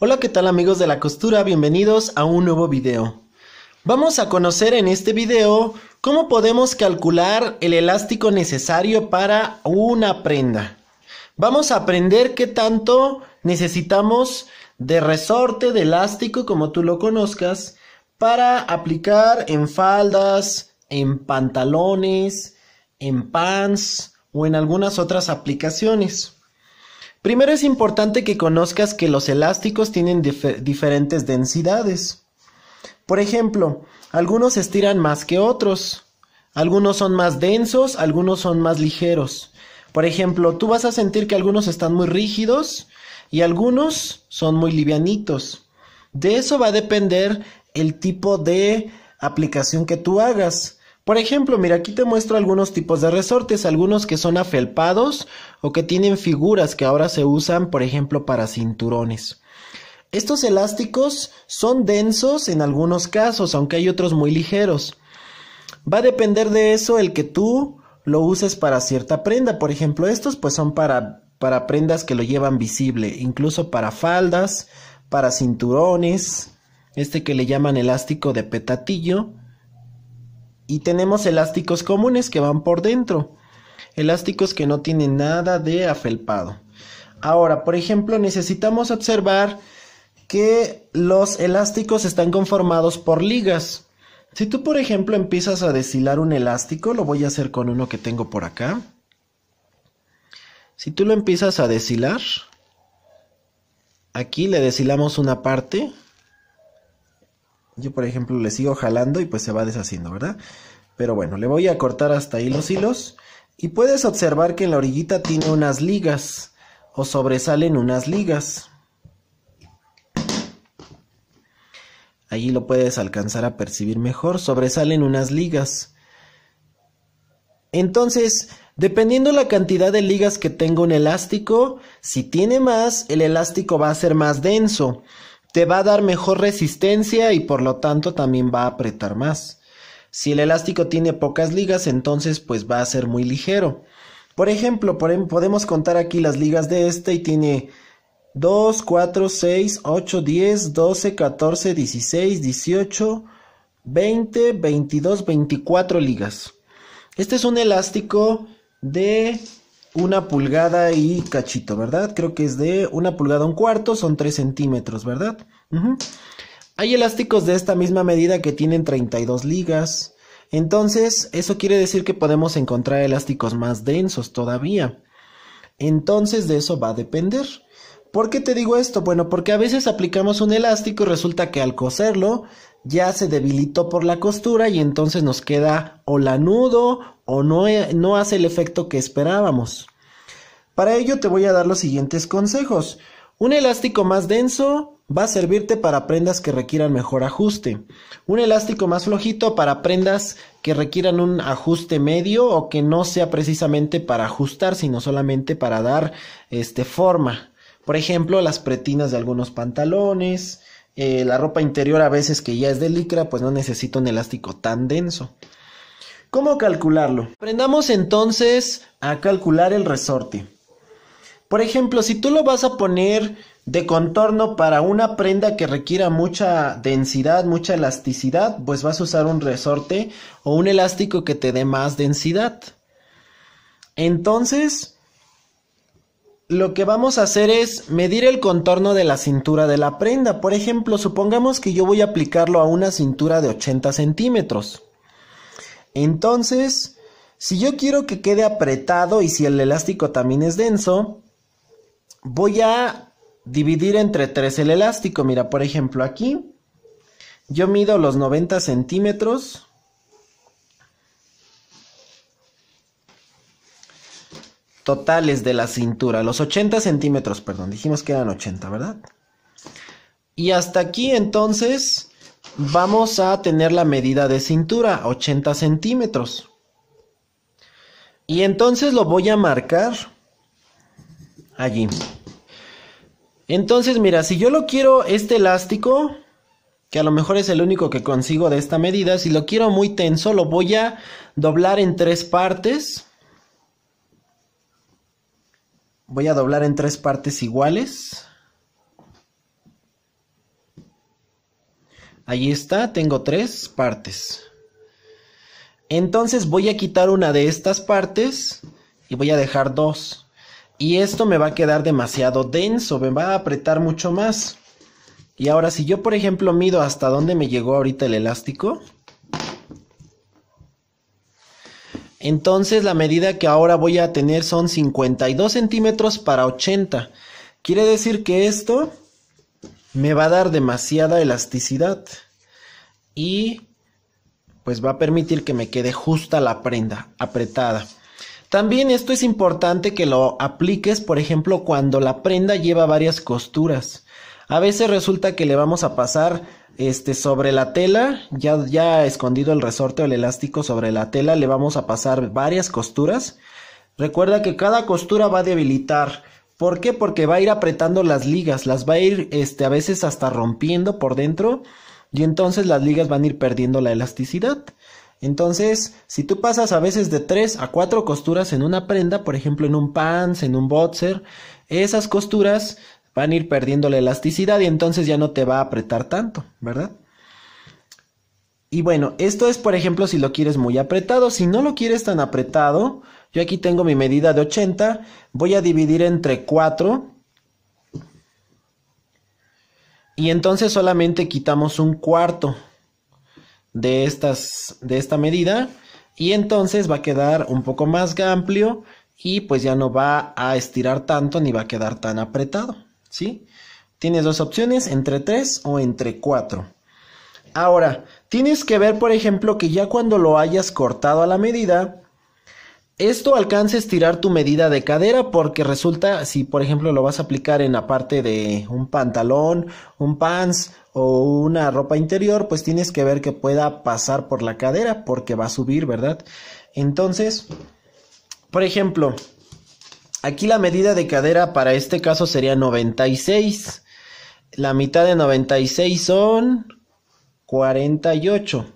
Hola qué tal amigos de la costura, bienvenidos a un nuevo video. Vamos a conocer en este video cómo podemos calcular el elástico necesario para una prenda. Vamos a aprender qué tanto necesitamos de resorte, de elástico, como tú lo conozcas, para aplicar en faldas, en pantalones, en pants o en algunas otras aplicaciones. Primero es importante que conozcas que los elásticos tienen diferentes densidades. Por ejemplo, algunos estiran más que otros. Algunos son más densos, algunos son más ligeros. Por ejemplo, tú vas a sentir que algunos están muy rígidos y algunos son muy livianitos. De eso va a depender el tipo de aplicación que tú hagas. Por ejemplo, mira, aquí te muestro algunos tipos de resortes, algunos que son afelpados o que tienen figuras que ahora se usan, por ejemplo, para cinturones. Estos elásticos son densos en algunos casos, aunque hay otros muy ligeros. Va a depender de eso el que tú lo uses para cierta prenda. Por ejemplo, estos pues son para, para prendas que lo llevan visible, incluso para faldas, para cinturones, este que le llaman elástico de petatillo y tenemos elásticos comunes que van por dentro. Elásticos que no tienen nada de afelpado. Ahora, por ejemplo, necesitamos observar que los elásticos están conformados por ligas. Si tú, por ejemplo, empiezas a deshilar un elástico, lo voy a hacer con uno que tengo por acá. Si tú lo empiezas a deshilar, aquí le deshilamos una parte yo, por ejemplo, le sigo jalando y pues se va deshaciendo, ¿verdad? Pero bueno, le voy a cortar hasta ahí los hilos. Y puedes observar que en la orillita tiene unas ligas o sobresalen unas ligas. Allí lo puedes alcanzar a percibir mejor, sobresalen unas ligas. Entonces, dependiendo la cantidad de ligas que tenga un elástico, si tiene más, el elástico va a ser más denso te va a dar mejor resistencia y por lo tanto también va a apretar más. Si el elástico tiene pocas ligas, entonces pues va a ser muy ligero. Por ejemplo, em, podemos contar aquí las ligas de este y tiene 2, 4, 6, 8, 10, 12, 14, 16, 18, 20, 22, 24 ligas. Este es un elástico de una pulgada y cachito, ¿verdad? Creo que es de una pulgada un cuarto, son 3 centímetros, ¿verdad? Hay elásticos de esta misma medida que tienen 32 ligas. Entonces, eso quiere decir que podemos encontrar elásticos más densos todavía. Entonces, de eso va a depender. ¿Por qué te digo esto? Bueno, porque a veces aplicamos un elástico y resulta que al coserlo ya se debilitó por la costura y entonces nos queda o lanudo o no, eh, no hace el efecto que esperábamos. Para ello te voy a dar los siguientes consejos. Un elástico más denso va a servirte para prendas que requieran mejor ajuste. Un elástico más flojito para prendas que requieran un ajuste medio o que no sea precisamente para ajustar, sino solamente para dar este, forma. Por ejemplo, las pretinas de algunos pantalones, eh, la ropa interior a veces que ya es de licra, pues no necesita un elástico tan denso. ¿Cómo calcularlo? Aprendamos entonces a calcular el resorte. Por ejemplo, si tú lo vas a poner de contorno para una prenda que requiera mucha densidad, mucha elasticidad, pues vas a usar un resorte o un elástico que te dé más densidad. Entonces, lo que vamos a hacer es medir el contorno de la cintura de la prenda. Por ejemplo, supongamos que yo voy a aplicarlo a una cintura de 80 centímetros. Entonces, si yo quiero que quede apretado y si el elástico también es denso, voy a dividir entre 3 el elástico. Mira, por ejemplo, aquí yo mido los 90 centímetros totales de la cintura, los 80 centímetros, perdón, dijimos que eran 80, ¿verdad? Y hasta aquí entonces vamos a tener la medida de cintura, 80 centímetros. Y entonces lo voy a marcar allí. Entonces, mira, si yo lo quiero este elástico, que a lo mejor es el único que consigo de esta medida, si lo quiero muy tenso, lo voy a doblar en tres partes voy a doblar en tres partes iguales. Ahí está, tengo tres partes. Entonces voy a quitar una de estas partes y voy a dejar dos. Y esto me va a quedar demasiado denso, me va a apretar mucho más. Y ahora si yo por ejemplo mido hasta dónde me llegó ahorita el elástico, Entonces la medida que ahora voy a tener son 52 centímetros para 80. Quiere decir que esto me va a dar demasiada elasticidad y pues va a permitir que me quede justa la prenda, apretada. También esto es importante que lo apliques, por ejemplo, cuando la prenda lleva varias costuras. A veces resulta que le vamos a pasar este, sobre la tela, ya, ya escondido el resorte o el elástico sobre la tela, le vamos a pasar varias costuras. Recuerda que cada costura va a debilitar. ¿Por qué? Porque va a ir apretando las ligas, las va a ir este, a veces hasta rompiendo por dentro y entonces las ligas van a ir perdiendo la elasticidad. Entonces, si tú pasas a veces de 3 a 4 costuras en una prenda, por ejemplo en un pants, en un boxer, esas costuras van a ir perdiendo la elasticidad y entonces ya no te va a apretar tanto, ¿verdad? Y bueno, esto es por ejemplo si lo quieres muy apretado, si no lo quieres tan apretado, yo aquí tengo mi medida de 80, voy a dividir entre 4 y entonces solamente quitamos un cuarto de, estas, de esta medida y entonces va a quedar un poco más amplio y pues ya no va a estirar tanto ni va a quedar tan apretado. ¿sí? Tienes dos opciones, entre 3 o entre 4. Ahora, tienes que ver, por ejemplo, que ya cuando lo hayas cortado a la medida, esto alcances a estirar tu medida de cadera porque resulta, si por ejemplo lo vas a aplicar en la parte de un pantalón, un pants o una ropa interior, pues tienes que ver que pueda pasar por la cadera porque va a subir, ¿verdad? Entonces, por ejemplo, Aquí la medida de cadera para este caso sería 96. La mitad de 96 son 48.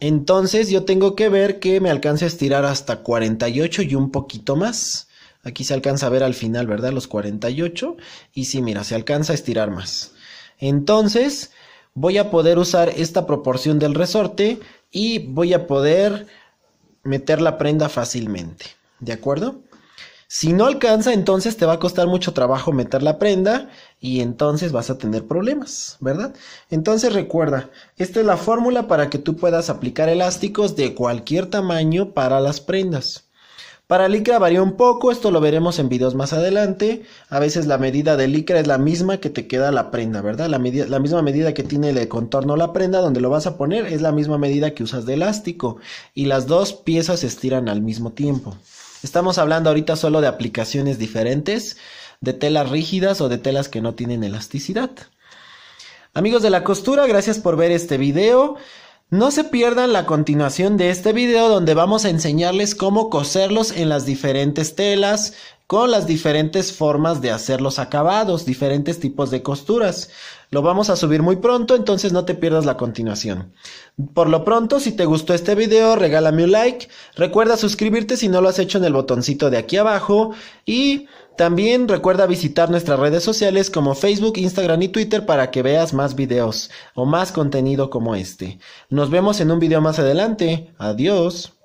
Entonces yo tengo que ver que me alcance a estirar hasta 48 y un poquito más. Aquí se alcanza a ver al final, ¿verdad? Los 48. Y sí, mira, se alcanza a estirar más. Entonces voy a poder usar esta proporción del resorte y voy a poder meter la prenda fácilmente. ¿De acuerdo? Si no alcanza, entonces te va a costar mucho trabajo meter la prenda y entonces vas a tener problemas, ¿verdad? Entonces recuerda, esta es la fórmula para que tú puedas aplicar elásticos de cualquier tamaño para las prendas. Para licra varía un poco, esto lo veremos en videos más adelante. A veces la medida de licra es la misma que te queda la prenda, ¿verdad? La, misma medida que tiene el contorno la prenda donde lo vas a poner es la misma medida que usas de elástico y las dos piezas se estiran al mismo tiempo. Estamos hablando ahorita solo de aplicaciones diferentes, de telas rígidas o de telas que no tienen elasticidad. Amigos de la costura, gracias por ver este video. No se pierdan la continuación de este video donde vamos a enseñarles cómo coserlos en las diferentes telas, con las diferentes formas de hacer los acabados, diferentes tipos de costuras. Lo vamos a subir muy pronto, entonces no te pierdas la continuación. Por lo pronto, si te gustó este video, regálame un like, recuerda suscribirte si no lo has hecho en el botoncito de aquí abajo y también recuerda visitar nuestras redes sociales como Facebook, Instagram y Twitter para que veas más videos o más contenido como este. Nos vemos en un video más adelante. Adiós.